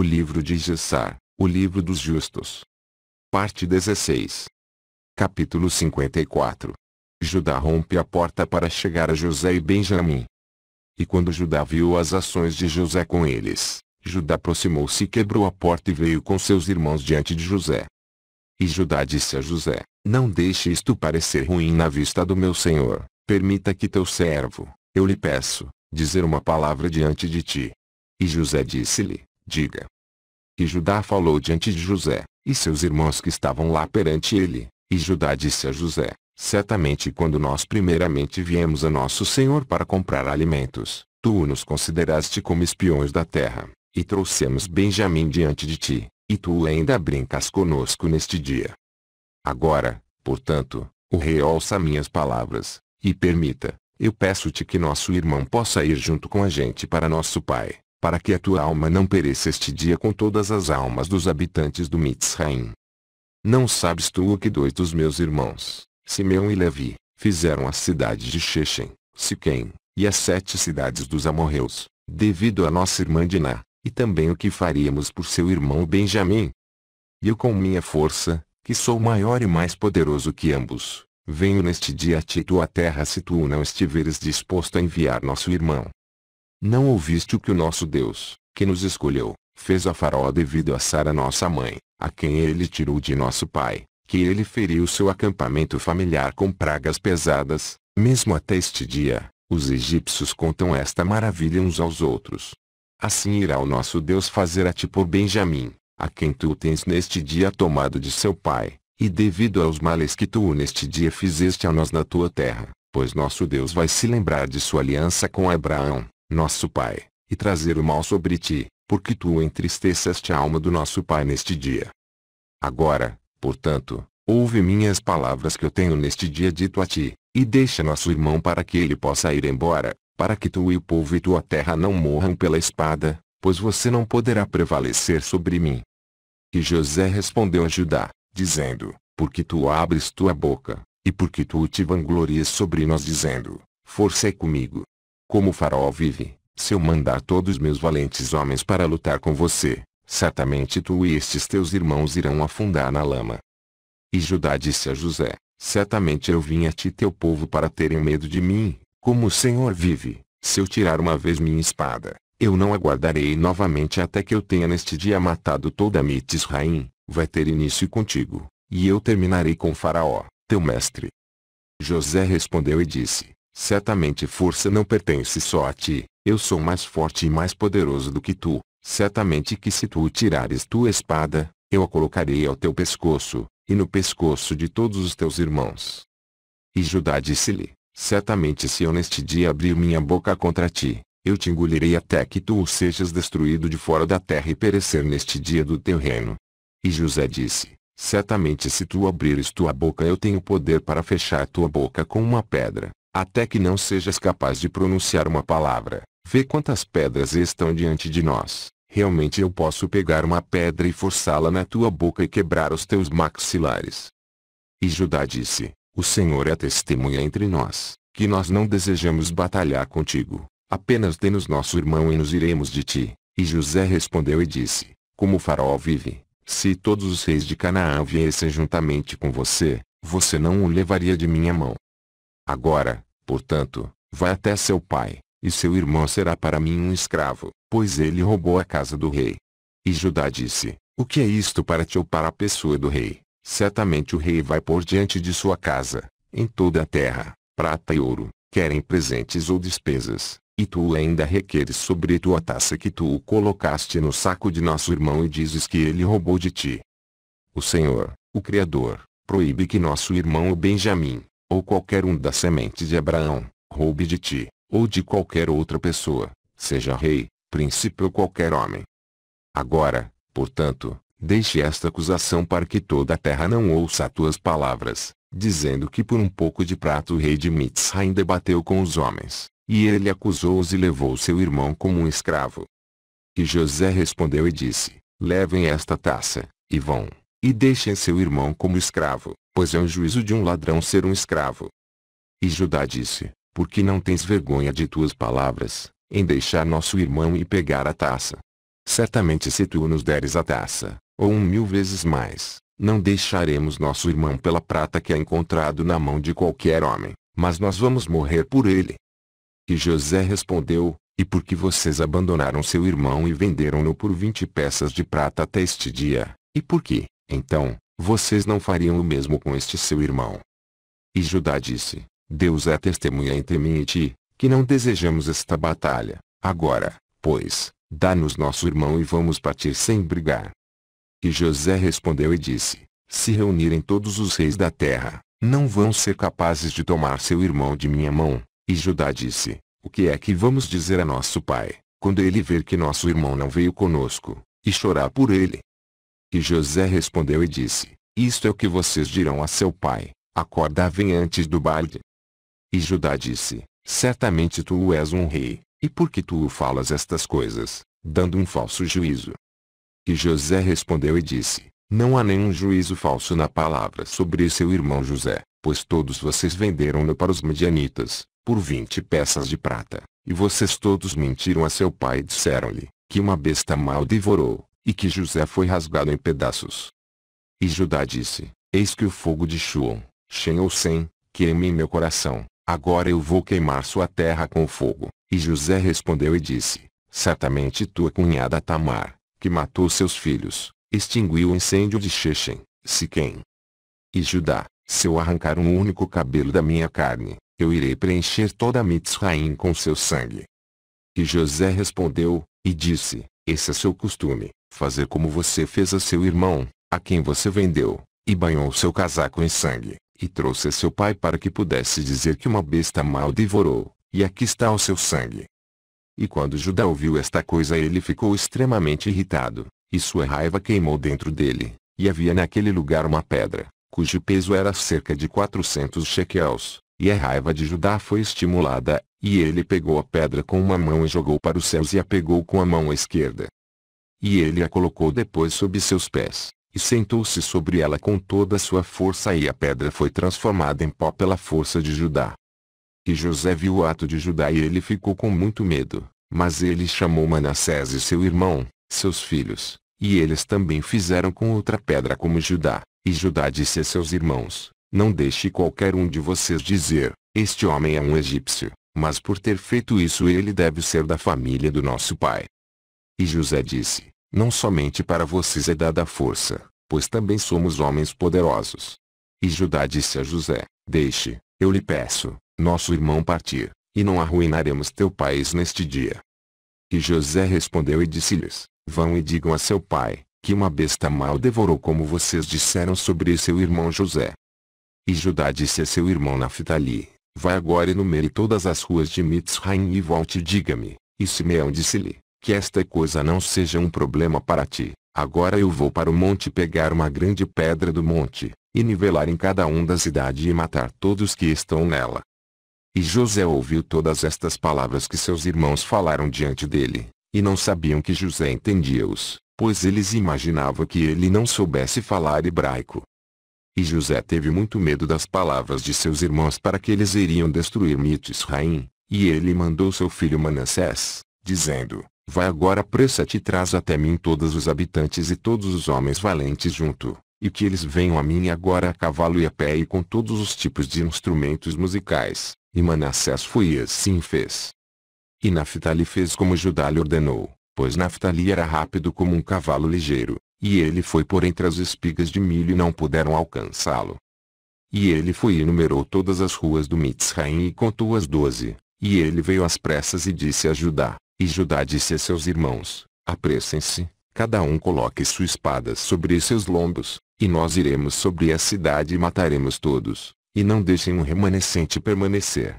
O livro de Gessar, o livro dos justos. Parte 16. Capítulo 54. Judá rompe a porta para chegar a José e Benjamim. E quando Judá viu as ações de José com eles, Judá aproximou-se e quebrou a porta e veio com seus irmãos diante de José. E Judá disse a José, Não deixe isto parecer ruim na vista do meu senhor, permita que teu servo, eu lhe peço, dizer uma palavra diante de ti. E José disse-lhe, diga. E Judá falou diante de José, e seus irmãos que estavam lá perante ele, e Judá disse a José, certamente quando nós primeiramente viemos a nosso senhor para comprar alimentos, tu nos consideraste como espiões da terra, e trouxemos Benjamim diante de ti, e tu ainda brincas conosco neste dia. Agora, portanto, o rei ouça minhas palavras, e permita, eu peço-te que nosso irmão possa ir junto com a gente para nosso pai, para que a tua alma não pereça este dia com todas as almas dos habitantes do Mitzraim. Não sabes tu o que dois dos meus irmãos, Simeão e Levi, fizeram à cidade de Shechem, Siquém, e as sete cidades dos amorreus, devido à nossa irmã Diná, e também o que faríamos por seu irmão Benjamim. E eu com minha força, que sou maior e mais poderoso que ambos, venho neste dia a ti tua terra se tu não estiveres disposto a enviar nosso irmão, não ouviste o que o nosso Deus, que nos escolheu, fez a Faraó devido a Sara nossa mãe, a quem ele tirou de nosso pai, que ele feriu seu acampamento familiar com pragas pesadas, mesmo até este dia, os egípcios contam esta maravilha uns aos outros. Assim irá o nosso Deus fazer a ti por Benjamim, a quem tu tens neste dia tomado de seu pai, e devido aos males que tu neste dia fizeste a nós na tua terra, pois nosso Deus vai se lembrar de sua aliança com Abraão, nosso Pai, e trazer o mal sobre ti, porque tu entristeceste a alma do nosso Pai neste dia. Agora, portanto, ouve minhas palavras que eu tenho neste dia dito a ti, e deixa nosso irmão para que ele possa ir embora, para que tu e o povo e tua terra não morram pela espada, pois você não poderá prevalecer sobre mim. E José respondeu a Judá, dizendo, Porque tu abres tua boca, e porque tu te vanglorias sobre nós dizendo, Força é comigo, como o farol vive, se eu mandar todos meus valentes homens para lutar com você, certamente tu e estes teus irmãos irão afundar na lama. E Judá disse a José, certamente eu vim a ti teu povo para terem medo de mim, como o Senhor vive, se eu tirar uma vez minha espada, eu não aguardarei novamente até que eu tenha neste dia matado toda a Mitisraim, vai ter início contigo, e eu terminarei com Faraó, teu mestre. José respondeu e disse, Certamente força não pertence só a ti, eu sou mais forte e mais poderoso do que tu, certamente que se tu tirares tua espada, eu a colocarei ao teu pescoço, e no pescoço de todos os teus irmãos. E Judá disse-lhe, certamente se eu neste dia abrir minha boca contra ti, eu te engolirei até que tu sejas destruído de fora da terra e perecer neste dia do teu reino. E José disse, certamente se tu abrires tua boca eu tenho poder para fechar tua boca com uma pedra até que não sejas capaz de pronunciar uma palavra. Vê quantas pedras estão diante de nós. Realmente eu posso pegar uma pedra e forçá-la na tua boca e quebrar os teus maxilares. E Judá disse, o Senhor é testemunha entre nós, que nós não desejamos batalhar contigo, apenas dê-nos nosso irmão e nos iremos de ti. E José respondeu e disse, como o faraó vive, se todos os reis de Canaã viessem juntamente com você, você não o levaria de minha mão. Agora, portanto, vai até seu pai, e seu irmão será para mim um escravo, pois ele roubou a casa do rei. E Judá disse, o que é isto para ti ou para a pessoa do rei? Certamente o rei vai por diante de sua casa, em toda a terra, prata e ouro, querem presentes ou despesas, e tu ainda requeres sobre tua taça que tu o colocaste no saco de nosso irmão e dizes que ele roubou de ti. O Senhor, o Criador, proíbe que nosso irmão o Benjamim, ou qualquer um da semente de Abraão, roube de ti, ou de qualquer outra pessoa, seja rei, príncipe ou qualquer homem. Agora, portanto, deixe esta acusação para que toda a terra não ouça tuas palavras, dizendo que por um pouco de prato o rei de Mitzrayim debateu com os homens, e ele acusou-os e levou seu irmão como um escravo. E José respondeu e disse, levem esta taça, e vão, e deixem seu irmão como escravo pois é um juízo de um ladrão ser um escravo. E Judá disse, porque não tens vergonha de tuas palavras, em deixar nosso irmão e pegar a taça. Certamente se tu nos deres a taça, ou um mil vezes mais, não deixaremos nosso irmão pela prata que é encontrado na mão de qualquer homem, mas nós vamos morrer por ele. E José respondeu, e porque vocês abandonaram seu irmão e venderam-no por vinte peças de prata até este dia, e por que, então, vocês não fariam o mesmo com este seu irmão? E Judá disse, Deus é testemunha entre mim e ti, que não desejamos esta batalha. Agora, pois, dá-nos nosso irmão e vamos partir sem brigar. E José respondeu e disse, se reunirem todos os reis da terra, não vão ser capazes de tomar seu irmão de minha mão. E Judá disse, o que é que vamos dizer a nosso pai, quando ele ver que nosso irmão não veio conosco, e chorar por ele? E José respondeu e disse, Isto é o que vocês dirão a seu pai, acorda vem antes do balde. E Judá disse, Certamente tu és um rei, e por que tu falas estas coisas, dando um falso juízo? E José respondeu e disse, Não há nenhum juízo falso na palavra sobre seu irmão José, pois todos vocês venderam-no para os medianitas, por vinte peças de prata, e vocês todos mentiram a seu pai e disseram-lhe, que uma besta mal devorou e que José foi rasgado em pedaços. E Judá disse, Eis que o fogo de Shuom, Shem ou Sem, queime é em meu coração, agora eu vou queimar sua terra com fogo. E José respondeu e disse, Certamente tua cunhada Tamar, que matou seus filhos, extinguiu o incêndio de Shechem, Siquém. E Judá, se eu arrancar um único cabelo da minha carne, eu irei preencher toda a Mitzraim com seu sangue. E José respondeu, e disse, esse é seu costume, fazer como você fez a seu irmão, a quem você vendeu, e banhou seu casaco em sangue, e trouxe a seu pai para que pudesse dizer que uma besta mal devorou, e aqui está o seu sangue. E quando Judá ouviu esta coisa ele ficou extremamente irritado, e sua raiva queimou dentro dele, e havia naquele lugar uma pedra, cujo peso era cerca de quatrocentos shekels, e a raiva de Judá foi estimulada, e ele pegou a pedra com uma mão e jogou para os céus e a pegou com a mão esquerda, e ele a colocou depois sob seus pés, e sentou-se sobre ela com toda a sua força e a pedra foi transformada em pó pela força de Judá. E José viu o ato de Judá e ele ficou com muito medo, mas ele chamou Manassés e seu irmão, seus filhos, e eles também fizeram com outra pedra como Judá, e Judá disse a seus irmãos, não deixe qualquer um de vocês dizer, este homem é um egípcio, mas por ter feito isso ele deve ser da família do nosso pai, e José disse, não somente para vocês é dada a força, pois também somos homens poderosos. E Judá disse a José, deixe, eu lhe peço, nosso irmão partir, e não arruinaremos teu país neste dia. E José respondeu e disse-lhes, vão e digam a seu pai, que uma besta mal devorou como vocês disseram sobre seu irmão José. E Judá disse a seu irmão Naftali, vai agora e numere todas as ruas de Mitzraim e volte e diga-me, e Simeão disse-lhe, que esta coisa não seja um problema para ti. Agora eu vou para o monte pegar uma grande pedra do monte, e nivelar em cada um da cidade e matar todos que estão nela. E José ouviu todas estas palavras que seus irmãos falaram diante dele, e não sabiam que José entendia-os, pois eles imaginavam que ele não soubesse falar hebraico. E José teve muito medo das palavras de seus irmãos para que eles iriam destruir Mitzraim, e ele mandou seu filho Manassés, dizendo, Vai agora pressa te e traz até mim todos os habitantes e todos os homens valentes junto, e que eles venham a mim agora a cavalo e a pé e com todos os tipos de instrumentos musicais. E Manassés foi e assim fez. E Naphtali fez como Judá lhe ordenou, pois Naphtali era rápido como um cavalo ligeiro, e ele foi por entre as espigas de milho e não puderam alcançá-lo. E ele foi e numerou todas as ruas do Mitzraim e contou as doze, e ele veio às pressas e disse a Judá, e Judá disse a seus irmãos, apressem-se, cada um coloque sua espada sobre seus lombos, e nós iremos sobre a cidade e mataremos todos, e não deixem um remanescente permanecer.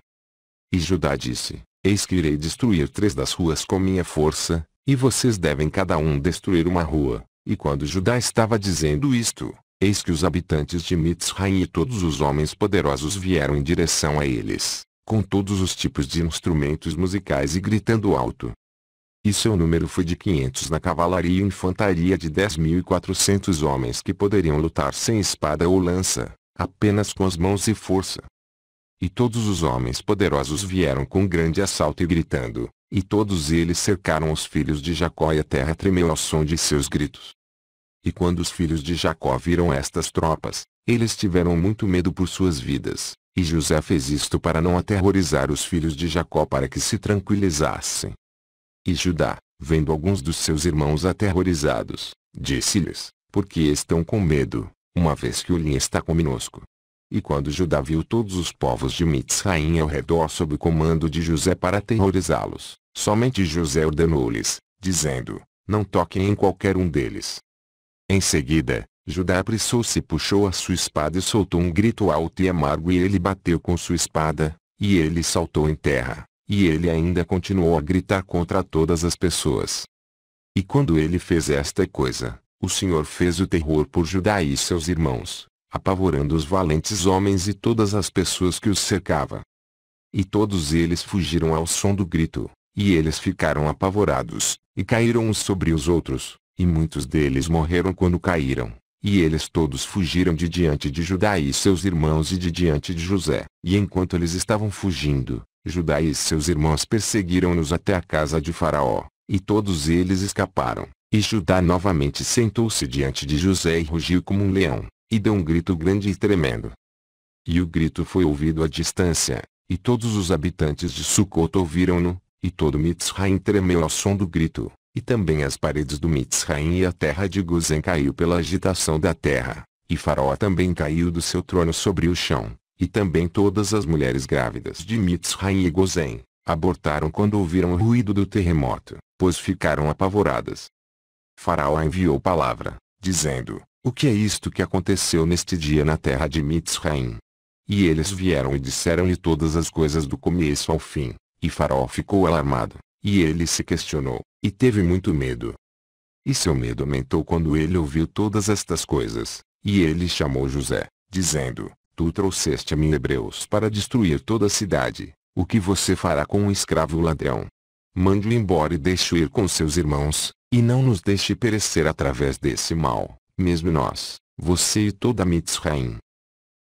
E Judá disse, eis que irei destruir três das ruas com minha força, e vocês devem cada um destruir uma rua. E quando Judá estava dizendo isto, eis que os habitantes de Mitzraim e todos os homens poderosos vieram em direção a eles com todos os tipos de instrumentos musicais e gritando alto. E seu número foi de 500 na cavalaria e infantaria de 10.400 homens que poderiam lutar sem espada ou lança, apenas com as mãos e força. E todos os homens poderosos vieram com grande assalto e gritando, e todos eles cercaram os filhos de Jacó e a terra tremeu ao som de seus gritos. E quando os filhos de Jacó viram estas tropas, eles tiveram muito medo por suas vidas, e José fez isto para não aterrorizar os filhos de Jacó para que se tranquilizassem. E Judá, vendo alguns dos seus irmãos aterrorizados, disse-lhes, porque estão com medo, uma vez que o Lin está conosco. E quando Judá viu todos os povos de Mitzraim ao redor sob o comando de José para aterrorizá-los, somente José ordenou-lhes, dizendo, não toquem em qualquer um deles, em seguida, Judá apressou-se puxou a sua espada e soltou um grito alto e amargo e ele bateu com sua espada, e ele saltou em terra, e ele ainda continuou a gritar contra todas as pessoas. E quando ele fez esta coisa, o Senhor fez o terror por Judá e seus irmãos, apavorando os valentes homens e todas as pessoas que os cercava. E todos eles fugiram ao som do grito, e eles ficaram apavorados, e caíram uns sobre os outros, e muitos deles morreram quando caíram. E eles todos fugiram de diante de Judá e seus irmãos e de diante de José. E enquanto eles estavam fugindo, Judá e seus irmãos perseguiram-nos até a casa de Faraó. E todos eles escaparam. E Judá novamente sentou-se diante de José e rugiu como um leão, e deu um grito grande e tremendo. E o grito foi ouvido à distância, e todos os habitantes de Sucoto ouviram-no, e todo Mitzrayim tremeu ao som do grito. E também as paredes do Mitzraim e a terra de Gosen caiu pela agitação da terra, e Faraó também caiu do seu trono sobre o chão, e também todas as mulheres grávidas de Mitzraim e Gosen abortaram quando ouviram o ruído do terremoto, pois ficaram apavoradas. Faraó enviou palavra, dizendo, o que é isto que aconteceu neste dia na terra de Mitzraim? E eles vieram e disseram-lhe todas as coisas do começo ao fim, e Faraó ficou alarmado, e ele se questionou, e teve muito medo. E seu medo aumentou quando ele ouviu todas estas coisas, e ele chamou José, dizendo, Tu trouxeste a mim hebreus para destruir toda a cidade, o que você fará com um escravo ladrão? Mande-o embora e deixe-o ir com seus irmãos, e não nos deixe perecer através desse mal, mesmo nós, você e toda Mitzraim.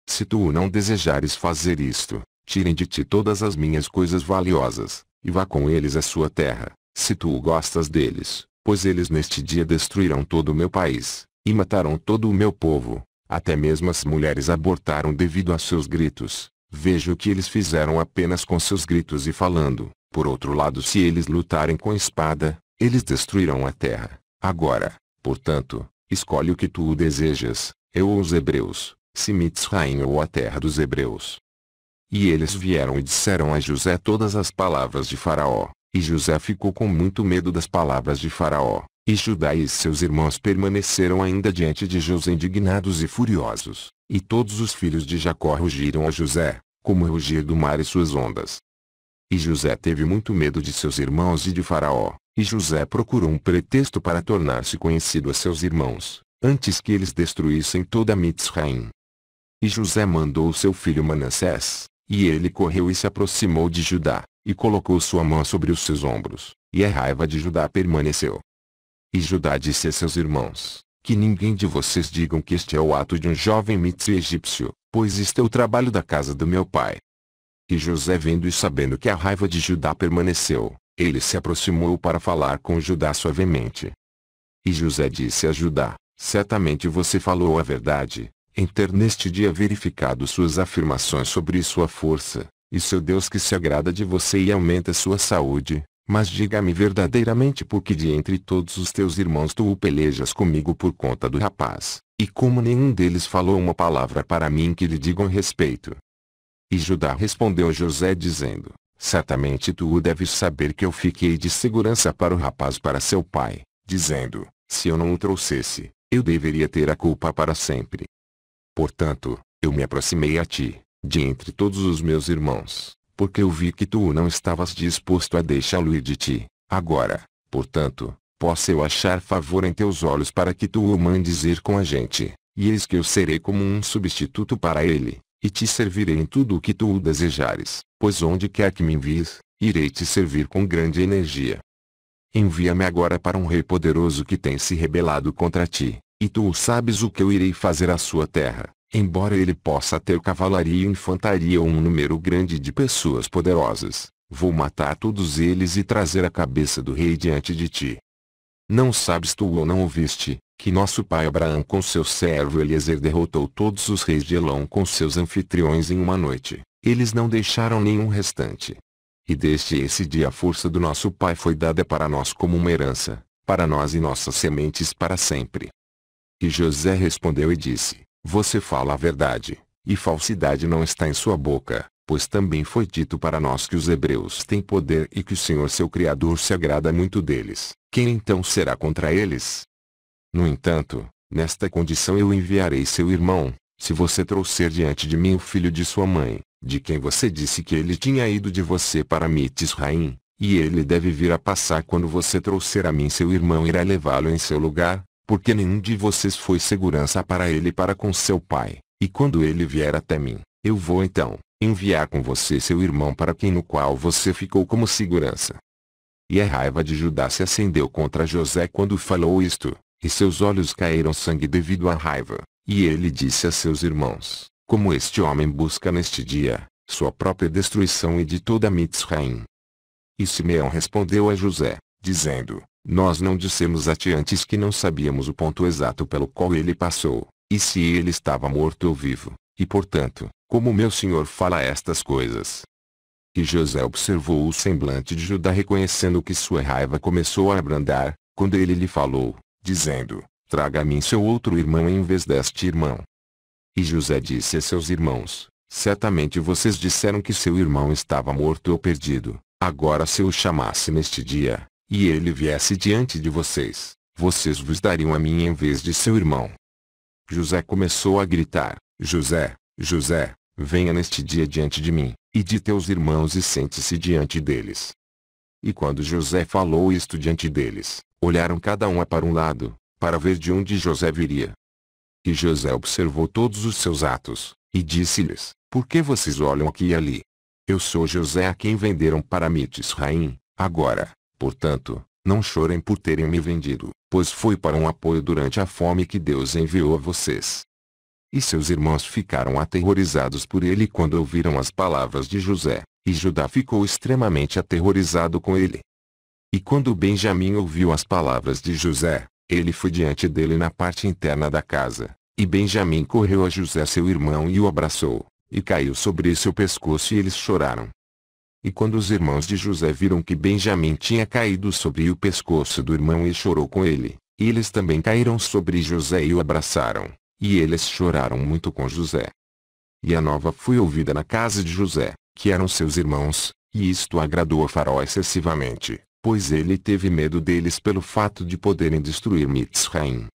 Se tu não desejares fazer isto, tirem de ti todas as minhas coisas valiosas, e vá com eles à sua terra, se tu gostas deles, pois eles neste dia destruirão todo o meu país, e matarão todo o meu povo, até mesmo as mulheres abortaram devido a seus gritos. Veja o que eles fizeram apenas com seus gritos e falando. Por outro lado, se eles lutarem com espada, eles destruirão a terra. Agora, portanto, escolhe o que tu desejas, eu ou os hebreus, se Mitzrayim ou a terra dos hebreus. E eles vieram e disseram a José todas as palavras de Faraó, e José ficou com muito medo das palavras de Faraó, e Judá e seus irmãos permaneceram ainda diante de José indignados e furiosos, e todos os filhos de Jacó rugiram a José, como o rugir do mar e suas ondas. E José teve muito medo de seus irmãos e de Faraó, e José procurou um pretexto para tornar-se conhecido a seus irmãos, antes que eles destruíssem toda Mitzraim. E José mandou seu filho Manassés, e ele correu e se aproximou de Judá, e colocou sua mão sobre os seus ombros, e a raiva de Judá permaneceu. E Judá disse a seus irmãos, que ninguém de vocês digam que este é o ato de um jovem mitre egípcio, pois este é o trabalho da casa do meu pai. E José vendo e sabendo que a raiva de Judá permaneceu, ele se aproximou para falar com Judá suavemente. E José disse a Judá, certamente você falou a verdade, em ter neste dia verificado suas afirmações sobre sua força, e seu Deus que se agrada de você e aumenta sua saúde, mas diga-me verdadeiramente por que de entre todos os teus irmãos tu o pelejas comigo por conta do rapaz, e como nenhum deles falou uma palavra para mim que lhe digam respeito. E Judá respondeu José dizendo, Certamente tu o deves saber que eu fiquei de segurança para o rapaz para seu pai, dizendo, se eu não o trouxesse, eu deveria ter a culpa para sempre. Portanto, eu me aproximei a ti, de entre todos os meus irmãos, porque eu vi que tu não estavas disposto a deixá-lo ir de ti. Agora, portanto, posso eu achar favor em teus olhos para que tu o mandes ir com a gente, e eis que eu serei como um substituto para ele, e te servirei em tudo o que tu o desejares, pois onde quer que me envies, irei te servir com grande energia. Envia-me agora para um rei poderoso que tem se rebelado contra ti, e tu sabes o que eu irei fazer à sua terra. Embora ele possa ter cavalaria e infantaria ou um número grande de pessoas poderosas, vou matar todos eles e trazer a cabeça do rei diante de ti. Não sabes tu ou não ouviste, que nosso pai Abraão com seu servo Eliezer derrotou todos os reis de Elão com seus anfitriões em uma noite, eles não deixaram nenhum restante. E desde esse dia a força do nosso pai foi dada para nós como uma herança, para nós e nossas sementes para sempre. E José respondeu e disse, Você fala a verdade, e falsidade não está em sua boca, pois também foi dito para nós que os hebreus têm poder e que o Senhor seu Criador se agrada muito deles. Quem então será contra eles? No entanto, nesta condição eu enviarei seu irmão, se você trouxer diante de mim o filho de sua mãe, de quem você disse que ele tinha ido de você para Mitisraim, e ele deve vir a passar quando você trouxer a mim seu irmão irá levá-lo em seu lugar, porque nenhum de vocês foi segurança para ele e para com seu pai, e quando ele vier até mim, eu vou então, enviar com você seu irmão para quem no qual você ficou como segurança. E a raiva de Judá se acendeu contra José quando falou isto, e seus olhos caíram sangue devido à raiva, e ele disse a seus irmãos, como este homem busca neste dia, sua própria destruição e de toda Mitzraim. E Simeão respondeu a José, dizendo, nós não dissemos a ti antes que não sabíamos o ponto exato pelo qual ele passou, e se ele estava morto ou vivo, e portanto, como meu senhor fala estas coisas? E José observou o semblante de Judá reconhecendo que sua raiva começou a abrandar, quando ele lhe falou, dizendo, traga a mim seu outro irmão em vez deste irmão. E José disse a seus irmãos, certamente vocês disseram que seu irmão estava morto ou perdido, agora se o chamasse neste dia, e ele viesse diante de vocês, vocês vos dariam a mim em vez de seu irmão. José começou a gritar, José, José, venha neste dia diante de mim, e de teus irmãos e sente-se diante deles. E quando José falou isto diante deles, olharam cada um para um lado, para ver de onde José viria. E José observou todos os seus atos, e disse-lhes, Por que vocês olham aqui e ali? Eu sou José a quem venderam para Mites Raim, agora, Portanto, não chorem por terem me vendido, pois foi para um apoio durante a fome que Deus enviou a vocês. E seus irmãos ficaram aterrorizados por ele quando ouviram as palavras de José, e Judá ficou extremamente aterrorizado com ele. E quando Benjamim ouviu as palavras de José, ele foi diante dele na parte interna da casa, e Benjamim correu a José seu irmão e o abraçou, e caiu sobre seu pescoço e eles choraram. E quando os irmãos de José viram que Benjamim tinha caído sobre o pescoço do irmão e chorou com ele, eles também caíram sobre José e o abraçaram, e eles choraram muito com José. E a nova foi ouvida na casa de José, que eram seus irmãos, e isto agradou a Faraó excessivamente, pois ele teve medo deles pelo fato de poderem destruir Mitzraim.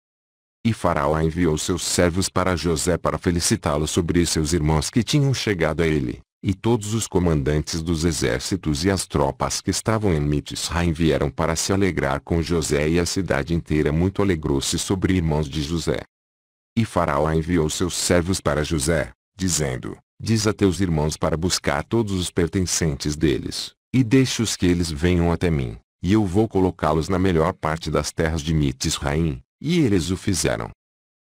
E Faraó enviou seus servos para José para felicitá-lo sobre seus irmãos que tinham chegado a ele, e todos os comandantes dos exércitos e as tropas que estavam em Mitzraim vieram para se alegrar com José e a cidade inteira muito alegrou-se sobre irmãos de José. E Faraó enviou seus servos para José, dizendo, Diz a teus irmãos para buscar todos os pertencentes deles, e deixe-os que eles venham até mim, e eu vou colocá-los na melhor parte das terras de Mitzraim, e eles o fizeram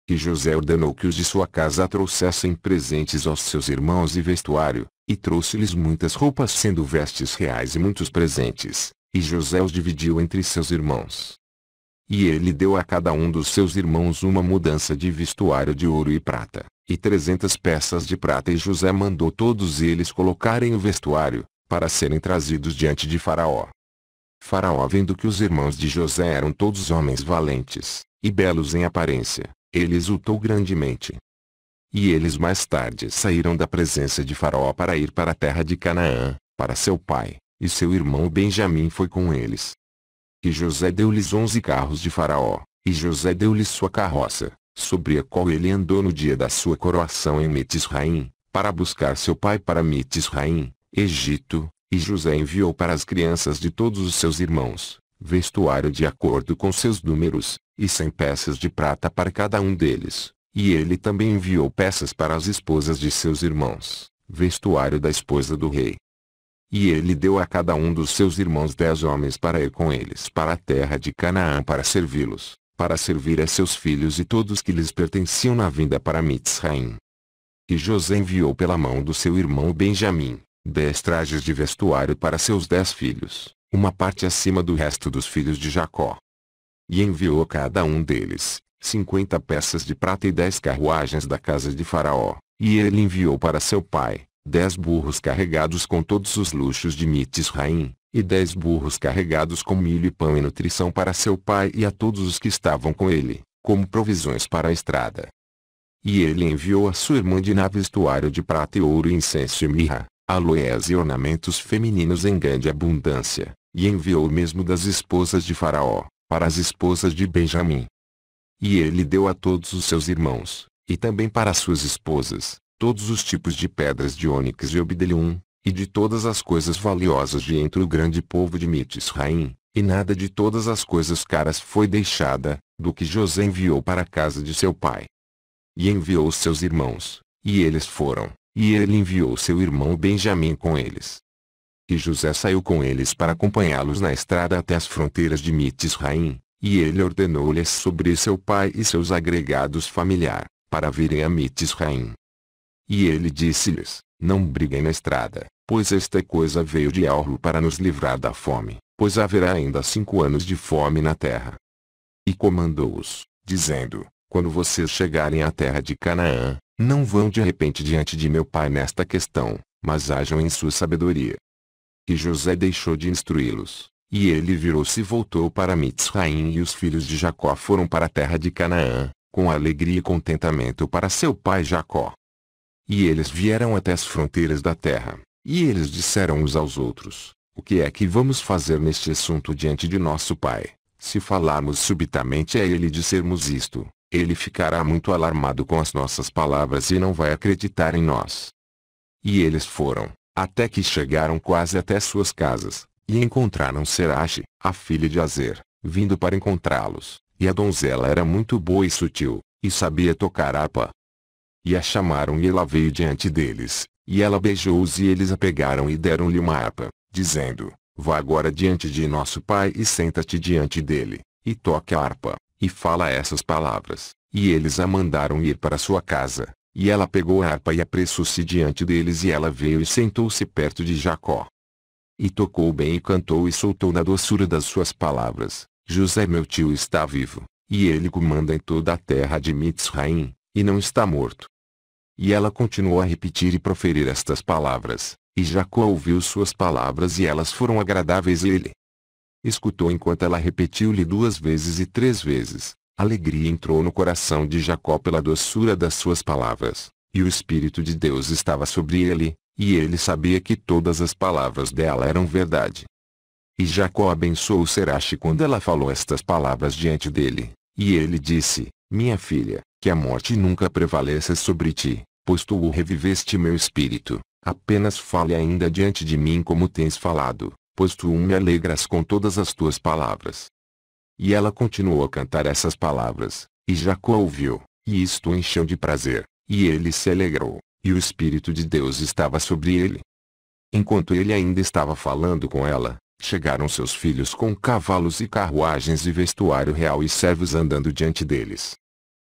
que José ordenou que os de sua casa trouxessem presentes aos seus irmãos e vestuário, e trouxe-lhes muitas roupas sendo vestes reais e muitos presentes, e José os dividiu entre seus irmãos. E ele deu a cada um dos seus irmãos uma mudança de vestuário de ouro e prata, e trezentas peças de prata e José mandou todos eles colocarem o vestuário, para serem trazidos diante de Faraó. Faraó vendo que os irmãos de José eram todos homens valentes, e belos em aparência, ele exultou grandemente. E eles mais tarde saíram da presença de Faraó para ir para a terra de Canaã, para seu pai, e seu irmão Benjamim foi com eles. E José deu-lhes onze carros de Faraó, e José deu-lhes sua carroça, sobre a qual ele andou no dia da sua coroação em Mitisraim, para buscar seu pai para Mitisraim, Egito, e José enviou para as crianças de todos os seus irmãos, vestuário de acordo com seus números, e cem peças de prata para cada um deles. E ele também enviou peças para as esposas de seus irmãos, vestuário da esposa do rei. E ele deu a cada um dos seus irmãos dez homens para ir com eles para a terra de Canaã para servi-los, para servir a seus filhos e todos que lhes pertenciam na vinda para Mitzraim. E José enviou pela mão do seu irmão Benjamim, dez trajes de vestuário para seus dez filhos, uma parte acima do resto dos filhos de Jacó. E enviou a cada um deles, cinquenta peças de prata e dez carruagens da casa de Faraó, e ele enviou para seu pai, dez burros carregados com todos os luxos de Mitis Raim, e dez burros carregados com milho e pão e nutrição para seu pai e a todos os que estavam com ele, como provisões para a estrada. E ele enviou a sua irmã de nave estuário de prata e ouro e incenso e mirra, aloés e ornamentos femininos em grande abundância, e enviou o mesmo das esposas de Faraó, para as esposas de Benjamim. E ele deu a todos os seus irmãos, e também para suas esposas, todos os tipos de pedras de ônix e obdelium, e de todas as coisas valiosas de entre o grande povo de Mitzraim, e nada de todas as coisas caras foi deixada, do que José enviou para a casa de seu pai. E enviou os seus irmãos, e eles foram, e ele enviou seu irmão Benjamim com eles e José saiu com eles para acompanhá-los na estrada até as fronteiras de Mitzraim, e ele ordenou-lhes sobre seu pai e seus agregados familiar, para virem a Mitzraim. E ele disse-lhes, não briguem na estrada, pois esta coisa veio de Alro para nos livrar da fome, pois haverá ainda cinco anos de fome na terra. E comandou-os, dizendo, quando vocês chegarem à terra de Canaã, não vão de repente diante de meu pai nesta questão, mas hajam em sua sabedoria, que José deixou de instruí-los. E ele virou-se e voltou para Mitzraim e os filhos de Jacó foram para a terra de Canaã, com alegria e contentamento para seu pai Jacó. E eles vieram até as fronteiras da terra, e eles disseram uns aos outros, o que é que vamos fazer neste assunto diante de nosso pai? Se falarmos subitamente a é ele dissermos isto, ele ficará muito alarmado com as nossas palavras e não vai acreditar em nós. E eles foram, até que chegaram quase até suas casas, e encontraram Serache, a filha de Azer, vindo para encontrá-los, e a donzela era muito boa e sutil, e sabia tocar harpa. E a chamaram e ela veio diante deles, e ela beijou-os e eles a pegaram e deram-lhe uma harpa, dizendo, Vá agora diante de nosso pai e senta-te diante dele, e toca a harpa, e fala essas palavras, e eles a mandaram ir para sua casa, e ela pegou a harpa e apressou-se diante deles e ela veio e sentou-se perto de Jacó. E tocou bem e cantou e soltou na doçura das suas palavras, José meu tio está vivo, e ele comanda em toda a terra de Mitzraim, e não está morto. E ela continuou a repetir e proferir estas palavras, e Jacó ouviu suas palavras e elas foram agradáveis a ele. Escutou enquanto ela repetiu-lhe duas vezes e três vezes, Alegria entrou no coração de Jacó pela doçura das suas palavras, e o Espírito de Deus estava sobre ele, e ele sabia que todas as palavras dela eram verdade. E Jacó abençoou Serache quando ela falou estas palavras diante dele, e ele disse, Minha filha, que a morte nunca prevaleça sobre ti, pois tu o reviveste meu espírito, apenas fale ainda diante de mim como tens falado, pois tu me alegras com todas as tuas palavras. E ela continuou a cantar essas palavras, e Jacó ouviu, e isto o encheu de prazer, e ele se alegrou, e o Espírito de Deus estava sobre ele. Enquanto ele ainda estava falando com ela, chegaram seus filhos com cavalos e carruagens e vestuário real e servos andando diante deles.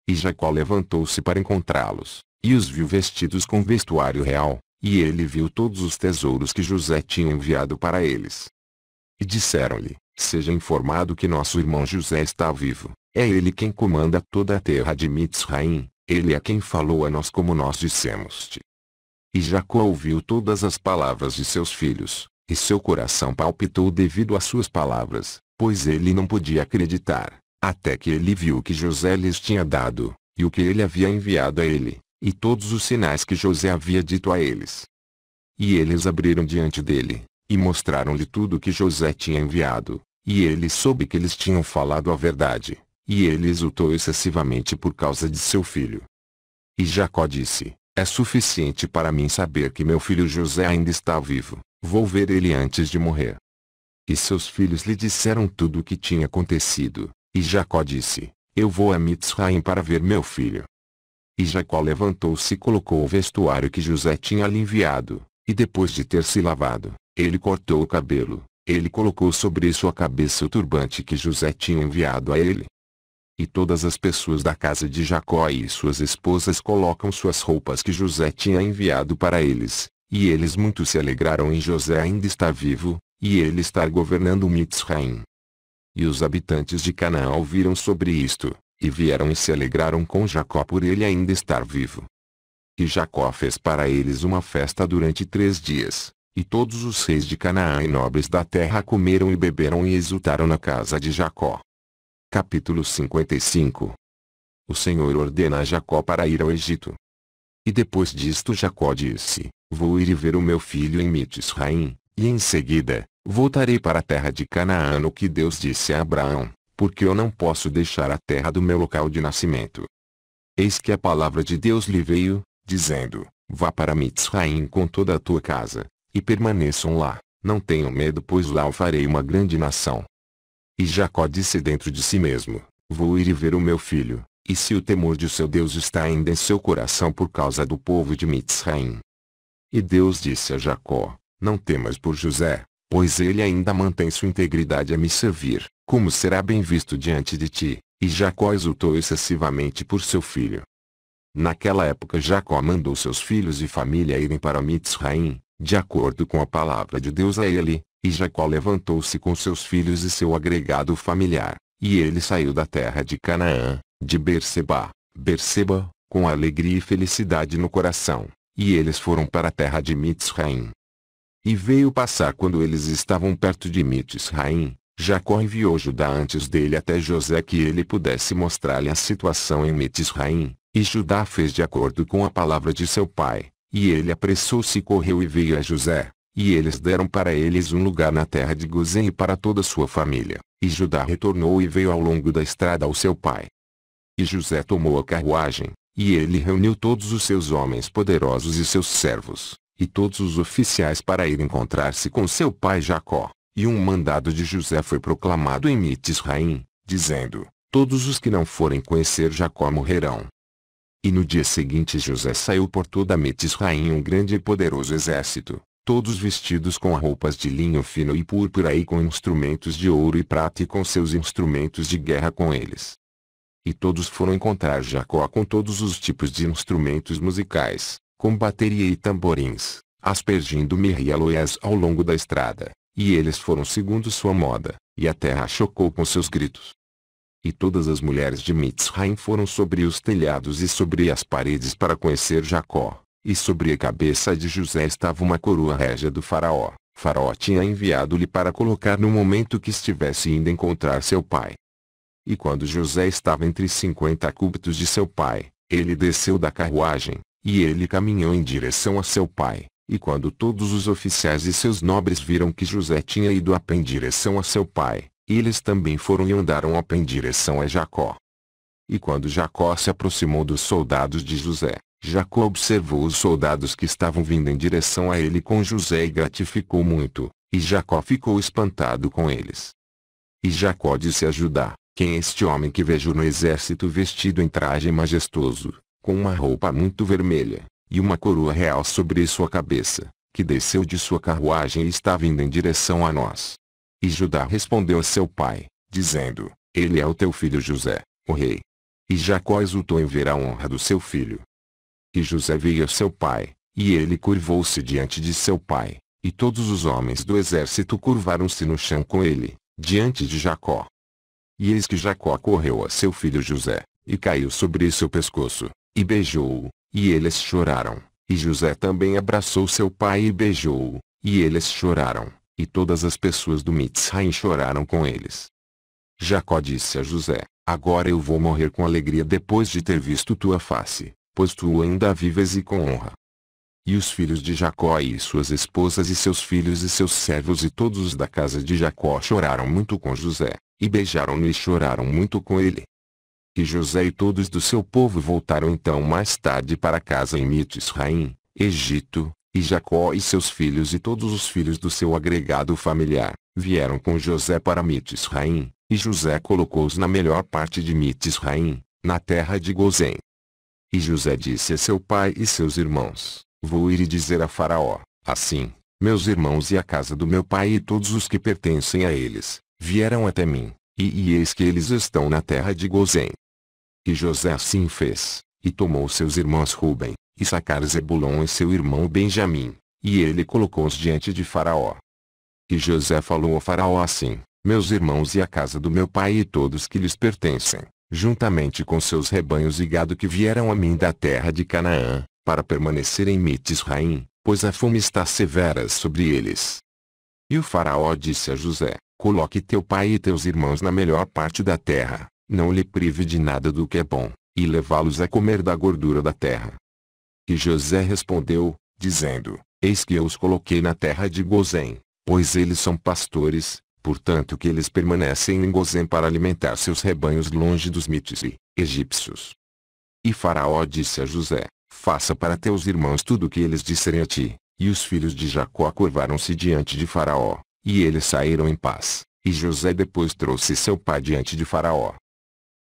E Jacó levantou-se para encontrá-los, e os viu vestidos com vestuário real, e ele viu todos os tesouros que José tinha enviado para eles. E disseram-lhe, seja informado que nosso irmão José está vivo. É ele quem comanda toda a terra de Mitzraim, ele é quem falou a nós como nós dissemos-te. E Jacó ouviu todas as palavras de seus filhos, e seu coração palpitou devido às suas palavras, pois ele não podia acreditar, até que ele viu o que José lhes tinha dado, e o que ele havia enviado a ele, e todos os sinais que José havia dito a eles. E eles abriram diante dele, e mostraram-lhe tudo o que José tinha enviado, e ele soube que eles tinham falado a verdade, e ele exultou excessivamente por causa de seu filho. E Jacó disse, é suficiente para mim saber que meu filho José ainda está vivo, vou ver ele antes de morrer. E seus filhos lhe disseram tudo o que tinha acontecido, e Jacó disse, eu vou a Mitzraim para ver meu filho. E Jacó levantou-se e colocou o vestuário que José tinha lhe enviado, e depois de ter se lavado, ele cortou o cabelo, ele colocou sobre sua cabeça o turbante que José tinha enviado a ele. E todas as pessoas da casa de Jacó e suas esposas colocam suas roupas que José tinha enviado para eles, e eles muito se alegraram em José ainda estar vivo, e ele estar governando Mitzraim. E os habitantes de Canaã ouviram sobre isto, e vieram e se alegraram com Jacó por ele ainda estar vivo. E Jacó fez para eles uma festa durante três dias, e todos os reis de Canaã e nobres da terra comeram e beberam e exultaram na casa de Jacó. Capítulo 55 O Senhor ordena a Jacó para ir ao Egito. E depois disto Jacó disse, Vou ir e ver o meu filho em Mitzraim, e em seguida, voltarei para a terra de Canaã no que Deus disse a Abraão, porque eu não posso deixar a terra do meu local de nascimento. Eis que a palavra de Deus lhe veio, dizendo, Vá para Mitzraim com toda a tua casa, e permaneçam lá, não tenham medo, pois lá eu farei uma grande nação. E Jacó disse dentro de si mesmo, Vou ir e ver o meu filho, e se o temor de seu Deus está ainda em seu coração por causa do povo de Mitzraim. E Deus disse a Jacó, Não temas por José, pois ele ainda mantém sua integridade a me servir, como será bem visto diante de ti. E Jacó exultou excessivamente por seu filho. Naquela época Jacó mandou seus filhos e família irem para Mitzraim, de acordo com a palavra de Deus a é ele, e Jacó levantou-se com seus filhos e seu agregado familiar, e ele saiu da terra de Canaã, de Berseba, Berseba, com alegria e felicidade no coração, e eles foram para a terra de Mitzraim. E veio passar quando eles estavam perto de Mitzraim, Jacó enviou Judá antes dele até José que ele pudesse mostrar-lhe a situação em Mitzraim, e Judá fez de acordo com a palavra de seu pai. E ele apressou-se e correu e veio a José. E eles deram para eles um lugar na terra de Gozém e para toda sua família. E Judá retornou e veio ao longo da estrada ao seu pai. E José tomou a carruagem, e ele reuniu todos os seus homens poderosos e seus servos, e todos os oficiais para ir encontrar-se com seu pai Jacó. E um mandado de José foi proclamado em Mitzraim dizendo, Todos os que não forem conhecer Jacó morrerão. E no dia seguinte José saiu por toda a em um grande e poderoso exército, todos vestidos com roupas de linho fino e púrpura e com instrumentos de ouro e prata e com seus instrumentos de guerra com eles. E todos foram encontrar Jacó com todos os tipos de instrumentos musicais, com bateria e tamborins, aspergindo mirra e aloés ao longo da estrada, e eles foram segundo sua moda, e a terra chocou com seus gritos. E todas as mulheres de Mitzraim foram sobre os telhados e sobre as paredes para conhecer Jacó, e sobre a cabeça de José estava uma coroa régia do faraó. Faraó tinha enviado-lhe para colocar no momento que estivesse indo encontrar seu pai. E quando José estava entre cinquenta cúbitos de seu pai, ele desceu da carruagem, e ele caminhou em direção a seu pai. E quando todos os oficiais e seus nobres viram que José tinha ido a pé em direção a seu pai, eles também foram e andaram a pé em direção a Jacó. E quando Jacó se aproximou dos soldados de José, Jacó observou os soldados que estavam vindo em direção a ele com José e gratificou muito, e Jacó ficou espantado com eles. E Jacó disse a Judá, quem é este homem que vejo no exército vestido em traje majestoso, com uma roupa muito vermelha, e uma coroa real sobre sua cabeça, que desceu de sua carruagem e está vindo em direção a nós? E Judá respondeu a seu pai, dizendo, Ele é o teu filho José, o rei. E Jacó exultou em ver a honra do seu filho. E José veio a seu pai, e ele curvou-se diante de seu pai, e todos os homens do exército curvaram-se no chão com ele, diante de Jacó. E eis que Jacó correu a seu filho José, e caiu sobre seu pescoço, e beijou-o, e eles choraram, e José também abraçou seu pai e beijou-o, e eles choraram. E todas as pessoas do Mitzrayim choraram com eles. Jacó disse a José, Agora eu vou morrer com alegria depois de ter visto tua face, pois tu ainda vives e com honra. E os filhos de Jacó e suas esposas e seus filhos e seus servos e todos os da casa de Jacó choraram muito com José, e beijaram-no e choraram muito com ele. E José e todos do seu povo voltaram então mais tarde para casa em Mitzraim, Egito, e Jacó e seus filhos e todos os filhos do seu agregado familiar, vieram com José para Mitzraim, e José colocou-os na melhor parte de Mitzraim, na terra de Gozém. E José disse a seu pai e seus irmãos, Vou ir e dizer a Faraó, assim, meus irmãos e a casa do meu pai e todos os que pertencem a eles, vieram até mim, e, e eis que eles estão na terra de Gozém. E José assim fez, e tomou seus irmãos rubem e sacar Zebulon e seu irmão Benjamim, e ele colocou-os diante de Faraó. E José falou a Faraó assim, meus irmãos e a casa do meu pai e todos que lhes pertencem, juntamente com seus rebanhos e gado que vieram a mim da terra de Canaã, para permanecer em Mitzraim, pois a fome está severa sobre eles. E o faraó disse a José, coloque teu pai e teus irmãos na melhor parte da terra, não lhe prive de nada do que é bom, e levá-los a comer da gordura da terra. E José respondeu, dizendo, Eis que eu os coloquei na terra de Gozém, pois eles são pastores, portanto que eles permanecem em Gozém para alimentar seus rebanhos longe dos mites e egípcios. E Faraó disse a José, Faça para teus irmãos tudo o que eles disserem a ti. E os filhos de Jacó curvaram-se diante de Faraó, e eles saíram em paz. E José depois trouxe seu pai diante de Faraó.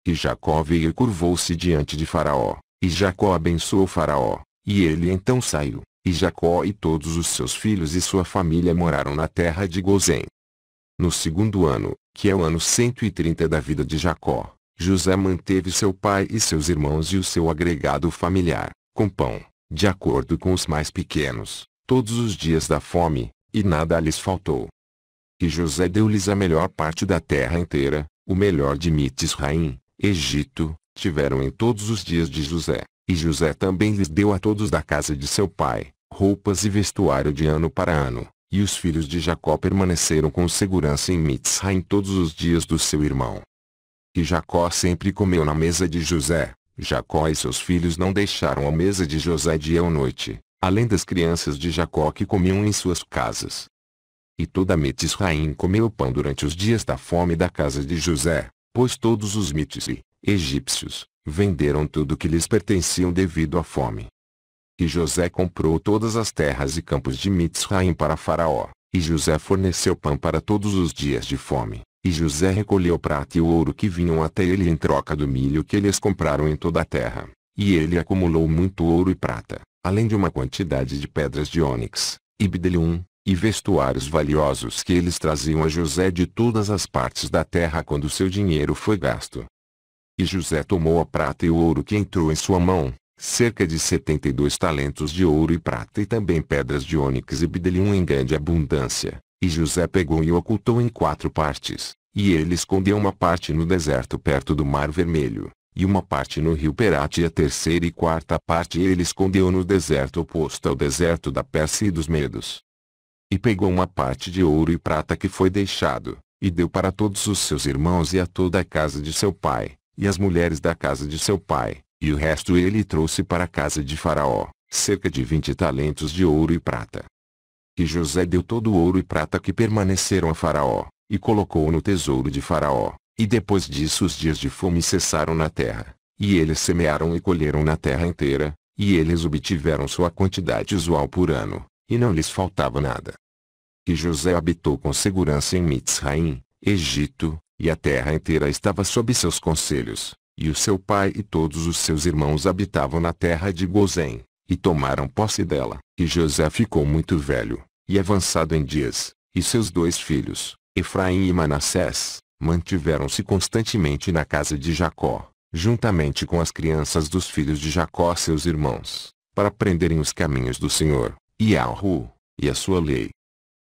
E Jacó veio e curvou-se diante de Faraó, e Jacó abençoou Faraó, e ele então saiu, e Jacó e todos os seus filhos e sua família moraram na terra de Gozém. No segundo ano, que é o ano 130 da vida de Jacó, José manteve seu pai e seus irmãos e o seu agregado familiar, com pão, de acordo com os mais pequenos, todos os dias da fome, e nada lhes faltou. E José deu-lhes a melhor parte da terra inteira, o melhor de Mitis Egito, tiveram em todos os dias de José, e José também lhes deu a todos da casa de seu pai, roupas e vestuário de ano para ano. E os filhos de Jacó permaneceram com segurança em Mitzrayim todos os dias do seu irmão. E Jacó sempre comeu na mesa de José. Jacó e seus filhos não deixaram a mesa de José dia ou noite, além das crianças de Jacó que comiam em suas casas. E toda Mitzrayim comeu pão durante os dias da fome da casa de José, pois todos os mites e egípcios, venderam tudo que lhes pertenciam devido à fome. E José comprou todas as terras e campos de Mitzraim para Faraó, e José forneceu pão para todos os dias de fome, e José recolheu prata e ouro que vinham até ele em troca do milho que eles compraram em toda a terra, e ele acumulou muito ouro e prata, além de uma quantidade de pedras de ônix, ibdelum, e vestuários valiosos que eles traziam a José de todas as partes da terra quando seu dinheiro foi gasto. E José tomou a prata e o ouro que entrou em sua mão, cerca de setenta e dois talentos de ouro e prata e também pedras de ônix e bidelium em grande abundância. E José pegou e o ocultou em quatro partes, e ele escondeu uma parte no deserto perto do Mar Vermelho, e uma parte no rio Perate e a terceira e quarta parte ele escondeu no deserto oposto ao deserto da Pérsia e dos Medos. E pegou uma parte de ouro e prata que foi deixado, e deu para todos os seus irmãos e a toda a casa de seu pai e as mulheres da casa de seu pai, e o resto ele trouxe para a casa de Faraó, cerca de vinte talentos de ouro e prata. E José deu todo o ouro e prata que permaneceram a Faraó, e colocou no tesouro de Faraó, e depois disso os dias de fome cessaram na terra, e eles semearam e colheram na terra inteira, e eles obtiveram sua quantidade usual por ano, e não lhes faltava nada. E José habitou com segurança em Mitzraim, Egito, e a terra inteira estava sob seus conselhos, e o seu pai e todos os seus irmãos habitavam na terra de Gozém, e tomaram posse dela. E José ficou muito velho, e avançado em dias, e seus dois filhos, Efraim e Manassés, mantiveram-se constantemente na casa de Jacó, juntamente com as crianças dos filhos de Jacó seus irmãos, para aprenderem os caminhos do Senhor, e Alru, e a sua lei.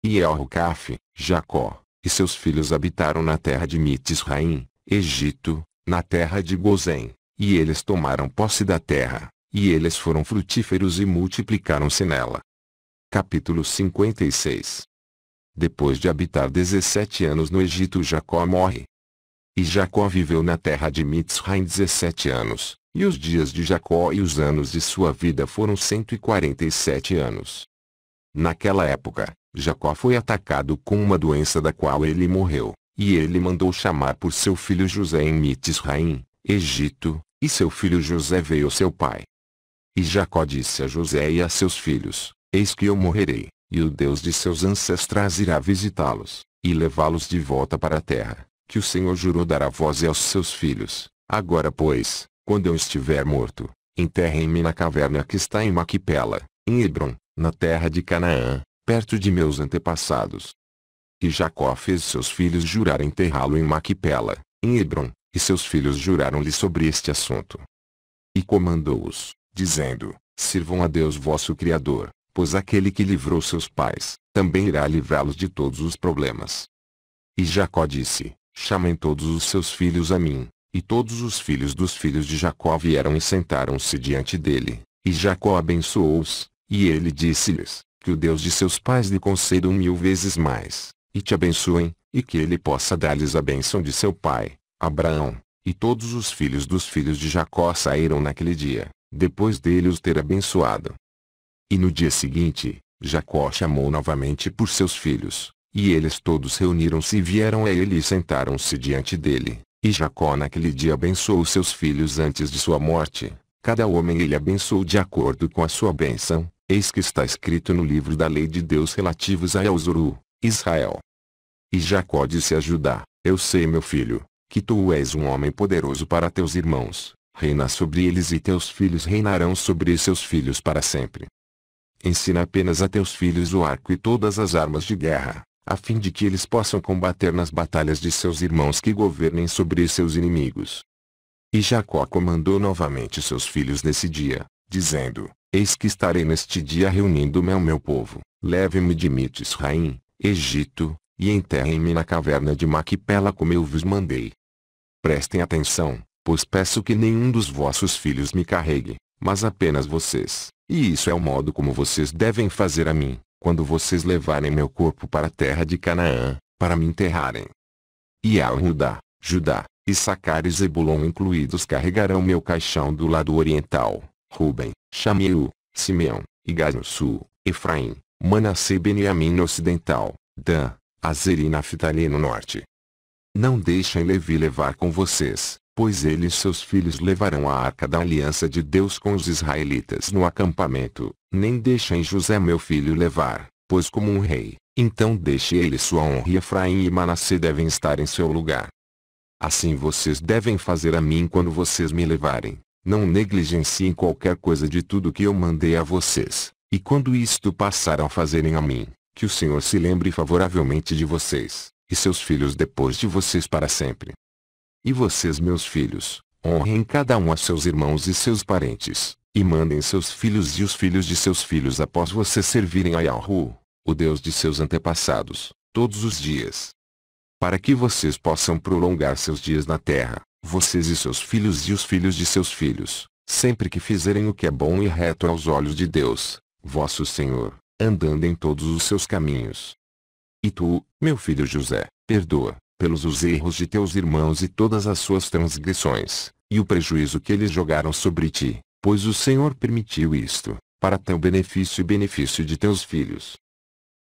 E Elrucaf, Jacó, e seus filhos habitaram na terra de Mitzraim, Egito, na terra de Gosen, E eles tomaram posse da terra, e eles foram frutíferos e multiplicaram-se nela. Capítulo 56 Depois de habitar 17 anos no Egito Jacó morre. E Jacó viveu na terra de Mitzraim 17 anos, e os dias de Jacó e os anos de sua vida foram 147 anos. Naquela época, Jacó foi atacado com uma doença da qual ele morreu, e ele mandou chamar por seu filho José em Mitzraim, Egito, e seu filho José veio seu pai. E Jacó disse a José e a seus filhos, Eis que eu morrerei, e o Deus de seus ancestrais irá visitá-los, e levá-los de volta para a terra, que o Senhor jurou dar a voz aos seus filhos. Agora pois, quando eu estiver morto, enterrem-me na caverna que está em Maquipela, em Hebron, na terra de Canaã, perto de meus antepassados. E Jacó fez seus filhos jurar enterrá-lo em Maquipela, em Hebron, e seus filhos juraram-lhe sobre este assunto. E comandou-os, dizendo, Sirvam a Deus vosso Criador, pois aquele que livrou seus pais, também irá livrá-los de todos os problemas. E Jacó disse, Chamem todos os seus filhos a mim, e todos os filhos dos filhos de Jacó vieram e sentaram-se diante dele, e Jacó abençoou-os, e ele disse-lhes, que o Deus de seus pais lhe conceda um mil vezes mais, e te abençoem, e que ele possa dar-lhes a bênção de seu pai, Abraão. E todos os filhos dos filhos de Jacó saíram naquele dia, depois dele os ter abençoado. E no dia seguinte, Jacó chamou novamente por seus filhos, e eles todos reuniram-se e vieram a ele e sentaram-se diante dele. E Jacó naquele dia abençoou seus filhos antes de sua morte, cada homem ele abençoou de acordo com a sua bênção, Eis que está escrito no livro da lei de Deus relativos a Elzuru, Israel. E Jacó disse a Judá, Eu sei meu filho, que tu és um homem poderoso para teus irmãos, reina sobre eles e teus filhos reinarão sobre seus filhos para sempre. Ensina apenas a teus filhos o arco e todas as armas de guerra, a fim de que eles possam combater nas batalhas de seus irmãos que governem sobre seus inimigos. E Jacó comandou novamente seus filhos nesse dia, dizendo, Eis que estarei neste dia reunindo-me ao meu povo. Leve-me de Mitzraim, Egito, e enterrem-me na caverna de Maquipela como eu vos mandei. Prestem atenção, pois peço que nenhum dos vossos filhos me carregue, mas apenas vocês. E isso é o modo como vocês devem fazer a mim, quando vocês levarem meu corpo para a terra de Canaã, para me enterrarem. E ao Judá, Judá, e Sacar e Zebulon incluídos carregarão meu caixão do lado oriental, Ruben, Chameu, Simeão, e no Sul, Efraim, Manassê e Beniamim no ocidental, Dan, Azer e Naftali no norte. Não deixem Levi levar com vocês, pois ele e seus filhos levarão a arca da aliança de Deus com os israelitas no acampamento, nem deixem José meu filho levar, pois como um rei, então deixe ele sua honra e Efraim e Manassê devem estar em seu lugar. Assim vocês devem fazer a mim quando vocês me levarem, não negligenciem qualquer coisa de tudo que eu mandei a vocês, e quando isto passaram fazerem a mim, que o Senhor se lembre favoravelmente de vocês, e seus filhos depois de vocês para sempre. E vocês meus filhos, honrem cada um a seus irmãos e seus parentes, e mandem seus filhos e os filhos de seus filhos após vocês servirem a Yahweh, o Deus de seus antepassados, todos os dias. Para que vocês possam prolongar seus dias na terra, vocês e seus filhos e os filhos de seus filhos, sempre que fizerem o que é bom e reto aos olhos de Deus, vosso Senhor, andando em todos os seus caminhos. E tu, meu filho José, perdoa, pelos os erros de teus irmãos e todas as suas transgressões, e o prejuízo que eles jogaram sobre ti, pois o Senhor permitiu isto, para teu benefício e benefício de teus filhos.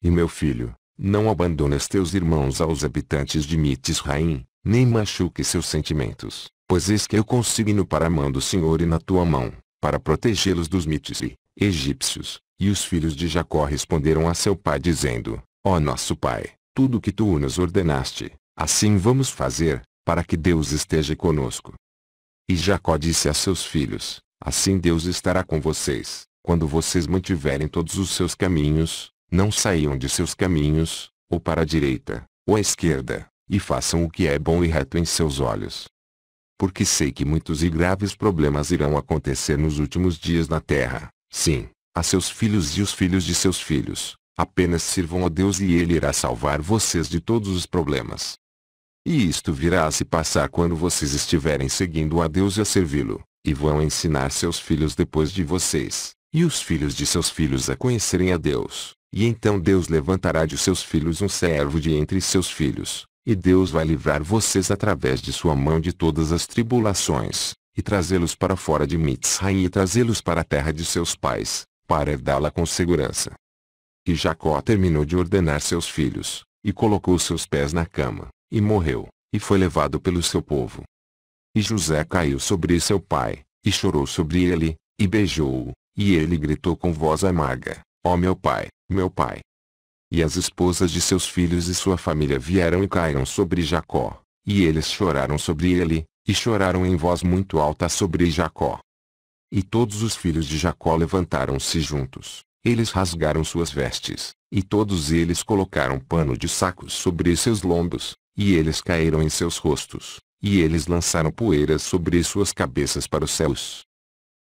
E meu filho, não abandones teus irmãos aos habitantes de Mitisraim, nem machuque seus sentimentos, pois eis que eu consigno para a mão do Senhor e na tua mão, para protegê-los dos mites e egípcios. E os filhos de Jacó responderam a seu pai dizendo, Ó oh nosso pai, tudo que tu nos ordenaste, assim vamos fazer, para que Deus esteja conosco. E Jacó disse a seus filhos, Assim Deus estará com vocês, quando vocês mantiverem todos os seus caminhos, não saiam de seus caminhos, ou para a direita, ou à esquerda, e façam o que é bom e reto em seus olhos. Porque sei que muitos e graves problemas irão acontecer nos últimos dias na terra, sim, a seus filhos e os filhos de seus filhos. Apenas sirvam a Deus e Ele irá salvar vocês de todos os problemas. E isto virá a se passar quando vocês estiverem seguindo a Deus e a servi-lo, e vão ensinar seus filhos depois de vocês, e os filhos de seus filhos a conhecerem a Deus, e então Deus levantará de seus filhos um servo de entre seus filhos, e Deus vai livrar vocês através de sua mão de todas as tribulações, e trazê-los para fora de Mitzraim e trazê-los para a terra de seus pais, para herdá-la com segurança. E Jacó terminou de ordenar seus filhos, e colocou seus pés na cama, e morreu, e foi levado pelo seu povo. E José caiu sobre seu pai, e chorou sobre ele, e beijou-o, e ele gritou com voz amarga, ó oh meu pai, meu pai, e as esposas de seus filhos e sua família vieram e caíram sobre Jacó. E eles choraram sobre ele, e choraram em voz muito alta sobre Jacó. E todos os filhos de Jacó levantaram-se juntos. Eles rasgaram suas vestes, e todos eles colocaram pano de sacos sobre seus lombos, e eles caíram em seus rostos, e eles lançaram poeiras sobre suas cabeças para os céus.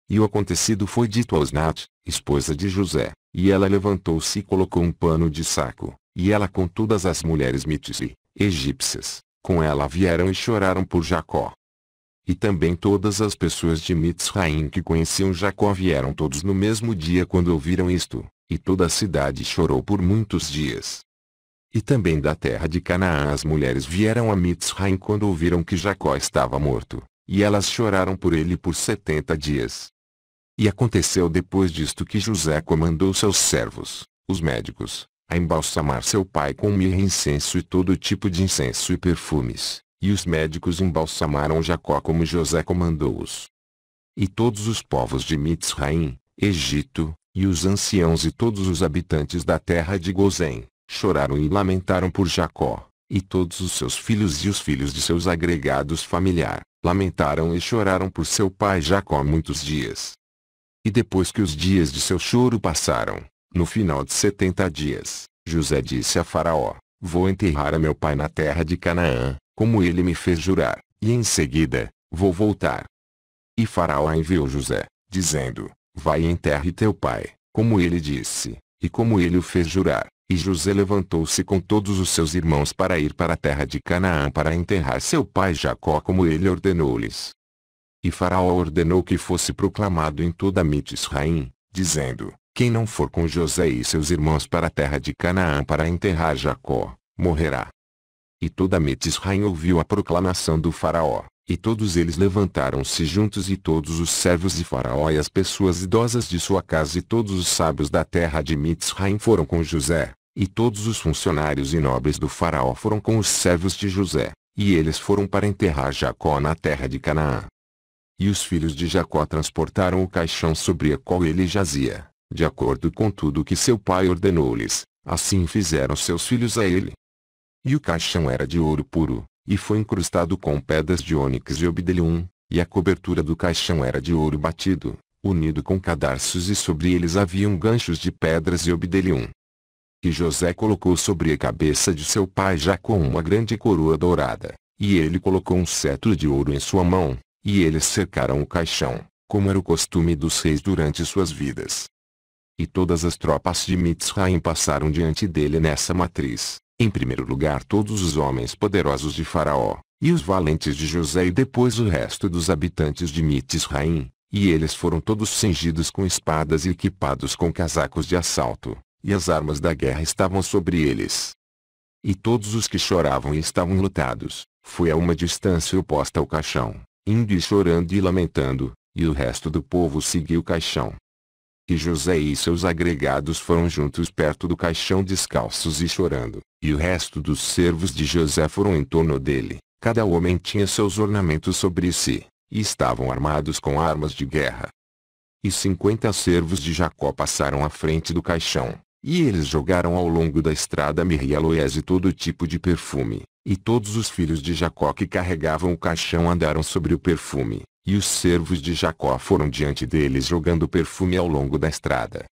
E o acontecido foi dito a Osnat, esposa de José, e ela levantou-se e colocou um pano de saco, e ela com todas as mulheres mitzi, egípcias, com ela vieram e choraram por Jacó. E também todas as pessoas de Mitzraim que conheciam Jacó vieram todos no mesmo dia quando ouviram isto, e toda a cidade chorou por muitos dias. E também da terra de Canaã as mulheres vieram a Mitzraim quando ouviram que Jacó estava morto, e elas choraram por ele por setenta dias. E aconteceu depois disto que José comandou seus servos, os médicos, a embalsamar seu pai com mirra incenso e todo tipo de incenso e perfumes, e os médicos embalsamaram Jacó como José comandou-os. E todos os povos de Mitzraim, Egito, e os anciãos e todos os habitantes da terra de Gozém, choraram e lamentaram por Jacó, e todos os seus filhos e os filhos de seus agregados familiar, lamentaram e choraram por seu pai Jacó muitos dias. E depois que os dias de seu choro passaram, no final de setenta dias, José disse a Faraó, Vou enterrar a meu pai na terra de Canaã, como ele me fez jurar, e em seguida, vou voltar. E Faraó enviou José, dizendo, Vai e enterre teu pai, como ele disse, e como ele o fez jurar. E José levantou-se com todos os seus irmãos para ir para a terra de Canaã para enterrar seu pai Jacó como ele ordenou-lhes. E Faraó ordenou que fosse proclamado em toda Mitzraim, dizendo, quem não for com José e seus irmãos para a terra de Canaã para enterrar Jacó, morrerá. E toda Mitzraim ouviu a proclamação do Faraó, e todos eles levantaram-se juntos e todos os servos de Faraó e as pessoas idosas de sua casa e todos os sábios da terra de Mitzraim foram com José, e todos os funcionários e nobres do Faraó foram com os servos de José, e eles foram para enterrar Jacó na terra de Canaã. E os filhos de Jacó transportaram o caixão sobre a qual ele jazia, de acordo com tudo que seu pai ordenou-lhes, assim fizeram seus filhos a ele. E o caixão era de ouro puro, e foi incrustado com pedras de ônix e obdelium, e a cobertura do caixão era de ouro batido, unido com cadarços e sobre eles haviam ganchos de pedras e obdelium. E José colocou sobre a cabeça de seu pai Jacó uma grande coroa dourada, e ele colocou um cetro de ouro em sua mão, e eles cercaram o caixão, como era o costume dos reis durante suas vidas. E todas as tropas de Mitzrayim passaram diante dele nessa matriz, em primeiro lugar todos os homens poderosos de Faraó, e os valentes de José e depois o resto dos habitantes de Mitzrayim, e eles foram todos cingidos com espadas e equipados com casacos de assalto, e as armas da guerra estavam sobre eles. E todos os que choravam e estavam lutados, foi a uma distância oposta ao caixão, e chorando e lamentando, e o resto do povo seguiu o caixão. E José e seus agregados foram juntos perto do caixão descalços e chorando, e o resto dos servos de José foram em torno dele, cada homem tinha seus ornamentos sobre si, e estavam armados com armas de guerra. E cinquenta servos de Jacó passaram à frente do caixão, e eles jogaram ao longo da estrada mirra e todo tipo de perfume, e todos os filhos de Jacó que carregavam o caixão andaram sobre o perfume, e os servos de Jacó foram diante deles jogando perfume ao longo da estrada.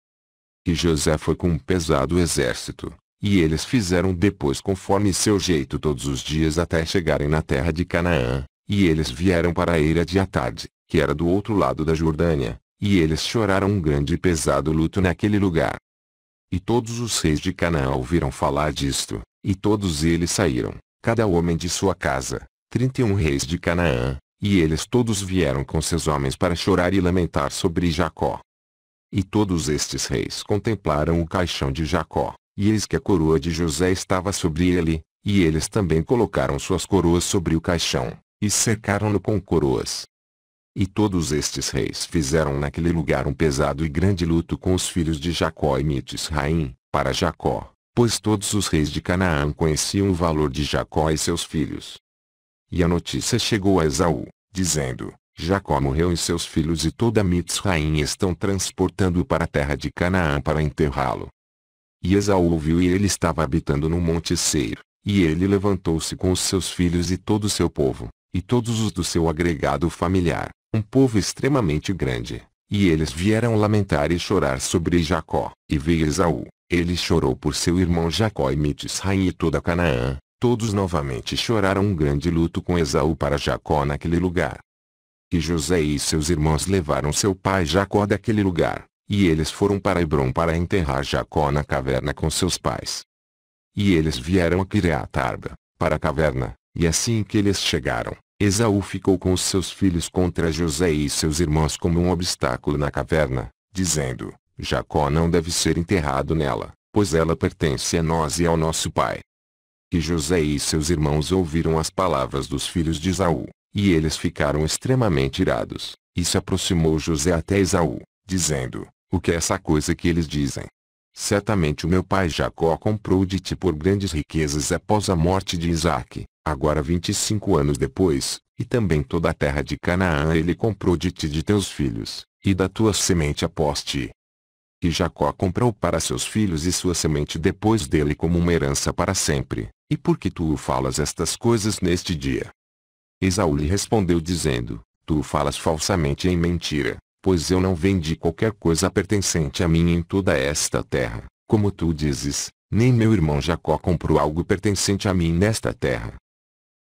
E José foi com um pesado exército, e eles fizeram depois conforme seu jeito todos os dias até chegarem na terra de Canaã, e eles vieram para a eira de Atad, que era do outro lado da Jordânia, e eles choraram um grande e pesado luto naquele lugar. E todos os reis de Canaã ouviram falar disto, e todos eles saíram, cada homem de sua casa, trinta e um reis de Canaã, e eles todos vieram com seus homens para chorar e lamentar sobre Jacó. E todos estes reis contemplaram o caixão de Jacó, e eis que a coroa de José estava sobre ele, e eles também colocaram suas coroas sobre o caixão, e cercaram-no com coroas, e todos estes reis fizeram naquele lugar um pesado e grande luto com os filhos de Jacó e Mitzraim, para Jacó, pois todos os reis de Canaã conheciam o valor de Jacó e seus filhos. E a notícia chegou a Esaú, dizendo, Jacó morreu e seus filhos e toda Mitzraim estão transportando-o para a terra de Canaã para enterrá-lo. E Esaú ouviu e ele estava habitando no monte Seir, e ele levantou-se com os seus filhos e todo o seu povo, e todos os do seu agregado familiar, um povo extremamente grande. E eles vieram lamentar e chorar sobre Jacó. E veio Esaú, ele chorou por seu irmão Jacó e Mitzraim e toda Canaã. Todos novamente choraram um grande luto com Esaú para Jacó naquele lugar. E José e seus irmãos levaram seu pai Jacó daquele lugar, e eles foram para Hebron para enterrar Jacó na caverna com seus pais. E eles vieram a Arba, para a caverna, e assim que eles chegaram, Esaú ficou com os seus filhos contra José e seus irmãos como um obstáculo na caverna, dizendo, Jacó não deve ser enterrado nela, pois ela pertence a nós e ao nosso pai. E José e seus irmãos ouviram as palavras dos filhos de Esaú, e eles ficaram extremamente irados, e se aproximou José até Esaú, dizendo, o que é essa coisa que eles dizem? Certamente o meu pai Jacó comprou de ti por grandes riquezas após a morte de Isaac, Agora 25 anos depois, e também toda a terra de Canaã ele comprou de ti de teus filhos, e da tua semente após ti. E Jacó comprou para seus filhos e sua semente depois dele como uma herança para sempre, e por que tu falas estas coisas neste dia? Esaú lhe respondeu dizendo, Tu falas falsamente em mentira, pois eu não vendi qualquer coisa pertencente a mim em toda esta terra, como tu dizes, nem meu irmão Jacó comprou algo pertencente a mim nesta terra.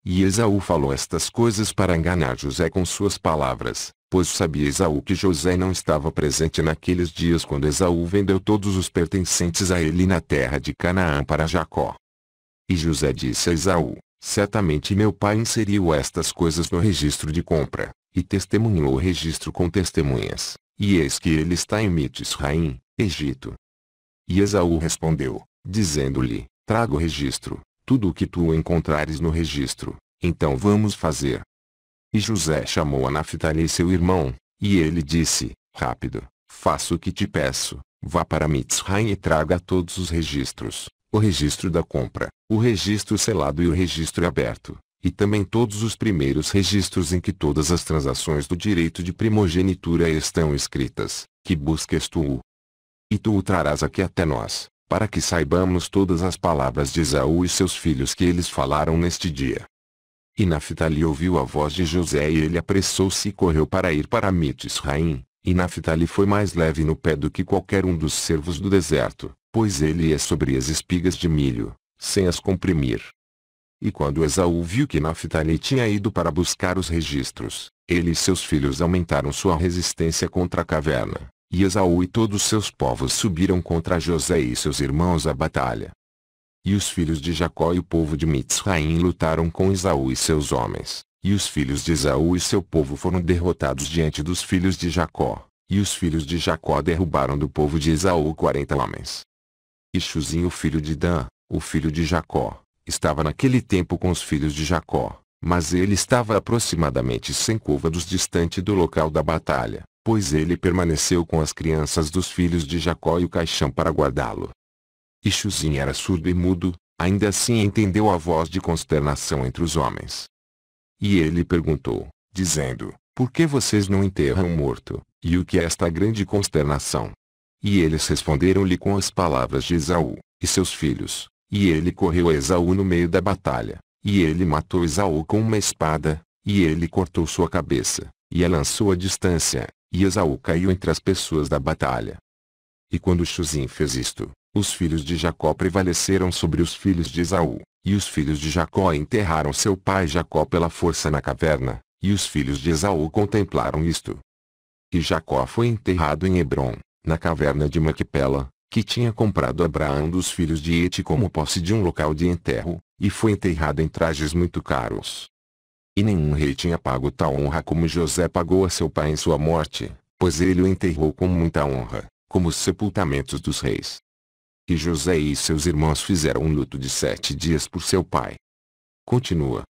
E Esaú falou estas coisas para enganar José com suas palavras, pois sabia Esaú que José não estava presente naqueles dias quando Esaú vendeu todos os pertencentes a ele na terra de Canaã para Jacó. E José disse a Esaú, certamente meu pai inseriu estas coisas no registro de compra, e testemunhou o registro com testemunhas, e eis que ele está em Mitisraim, Egito. E Esaú respondeu, dizendo-lhe, traga o registro, tudo o que tu encontrares no registro, então vamos fazer. E José chamou a Naftali seu irmão, e ele disse, rápido, faça o que te peço, vá para Mitzrayim e traga todos os registros, o registro da compra, o registro selado e o registro aberto, e também todos os primeiros registros em que todas as transações do direito de primogenitura estão escritas, que busques tu. E tu o trarás aqui até nós, para que saibamos todas as palavras de Esaú e seus filhos que eles falaram neste dia. E Naftali ouviu a voz de José e ele apressou-se e correu para ir para Mitzraim, e Naftali foi mais leve no pé do que qualquer um dos servos do deserto, pois ele ia é sobre as espigas de milho, sem as comprimir. E quando Esaú viu que Naftali tinha ido para buscar os registros, ele e seus filhos aumentaram sua resistência contra a caverna. E Esaú e todos seus povos subiram contra José e seus irmãos à batalha. E os filhos de Jacó e o povo de Mitzraim lutaram com Esaú e seus homens, e os filhos de Esaú e seu povo foram derrotados diante dos filhos de Jacó, e os filhos de Jacó derrubaram do povo de Esaú quarenta homens. E Chuzim o filho de Dan, o filho de Jacó, estava naquele tempo com os filhos de Jacó, mas ele estava aproximadamente cem côvados distante do local da batalha pois ele permaneceu com as crianças dos filhos de Jacó e o caixão para guardá-lo. E Chuzim era surdo e mudo, ainda assim entendeu a voz de consternação entre os homens. E ele perguntou, dizendo, Por que vocês não enterram o morto, e o que é esta grande consternação? E eles responderam-lhe com as palavras de Esaú, e seus filhos, e ele correu a Esaú no meio da batalha, e ele matou Esaú com uma espada, e ele cortou sua cabeça, e a lançou à distância, e Esaú caiu entre as pessoas da batalha. E quando Chuzim fez isto, os filhos de Jacó prevaleceram sobre os filhos de Esaú, e os filhos de Jacó enterraram seu pai Jacó pela força na caverna, e os filhos de Esaú contemplaram isto. E Jacó foi enterrado em Hebron, na caverna de Maquipela, que tinha comprado Abraão dos filhos de Eti como posse de um local de enterro, e foi enterrado em trajes muito caros. E nenhum rei tinha pago tal honra como José pagou a seu pai em sua morte, pois ele o enterrou com muita honra, como os sepultamentos dos reis. E José e seus irmãos fizeram um luto de sete dias por seu pai. Continua.